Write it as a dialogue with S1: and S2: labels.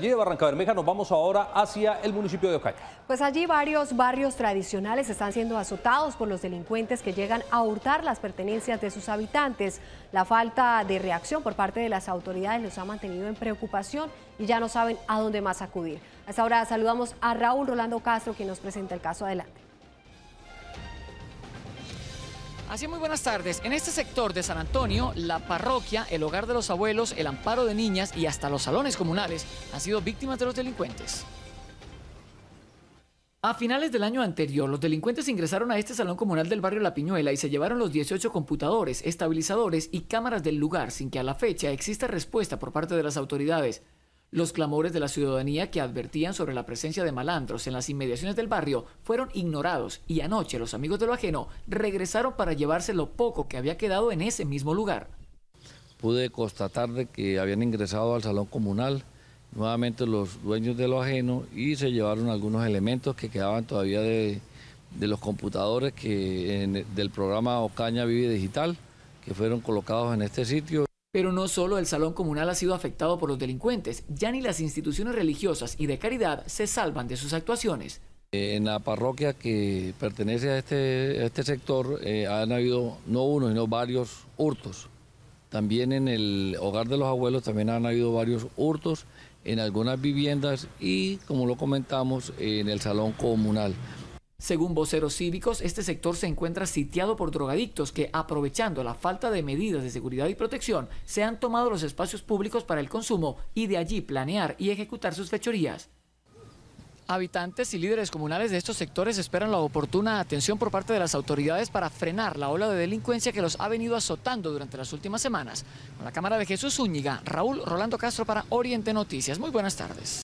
S1: Allí de Barranca Bermeja nos vamos ahora hacia el municipio de Ocaña.
S2: Pues allí varios barrios tradicionales están siendo azotados por los delincuentes que llegan a hurtar las pertenencias de sus habitantes. La falta de reacción por parte de las autoridades los ha mantenido en preocupación y ya no saben a dónde más acudir. Hasta ahora saludamos a Raúl Rolando Castro quien nos presenta el caso. Adelante.
S3: Así muy buenas tardes. En este sector de San Antonio, la parroquia, el hogar de los abuelos, el amparo de niñas y hasta los salones comunales han sido víctimas de los delincuentes. A finales del año anterior, los delincuentes ingresaron a este salón comunal del barrio La Piñuela y se llevaron los 18 computadores, estabilizadores y cámaras del lugar sin que a la fecha exista respuesta por parte de las autoridades. Los clamores de la ciudadanía que advertían sobre la presencia de malandros en las inmediaciones del barrio fueron ignorados y anoche los amigos de lo ajeno regresaron para llevarse lo poco que había quedado en ese mismo lugar.
S1: Pude constatar de que habían ingresado al salón comunal nuevamente los dueños de lo ajeno y se llevaron algunos elementos que quedaban todavía de, los computadores que del programa Ocaña Vive Digital que fueron colocados en este sitio. Pero
S3: no solo el salón comunal ha sido afectado por los delincuentes, ya ni las instituciones religiosas y de caridad se salvan de sus actuaciones.
S1: Eh, en la parroquia que pertenece a este, este sector eh, han habido no uno, sino varios hurtos. También en el hogar de los abuelos también han habido varios hurtos en algunas viviendas y, como lo comentamos, en el salón comunal. Según
S3: voceros cívicos, este sector se encuentra sitiado por drogadictos que, aprovechando la falta de medidas de seguridad y protección, se han tomado los espacios públicos para el consumo y de allí planear y ejecutar sus fechorías. Habitantes y líderes comunales de estos sectores esperan la oportuna atención por parte de las autoridades para frenar la ola de delincuencia que los ha venido azotando durante las últimas semanas. Con la cámara de Jesús Zúñiga, Raúl Rolando Castro para Oriente Noticias. Muy buenas tardes.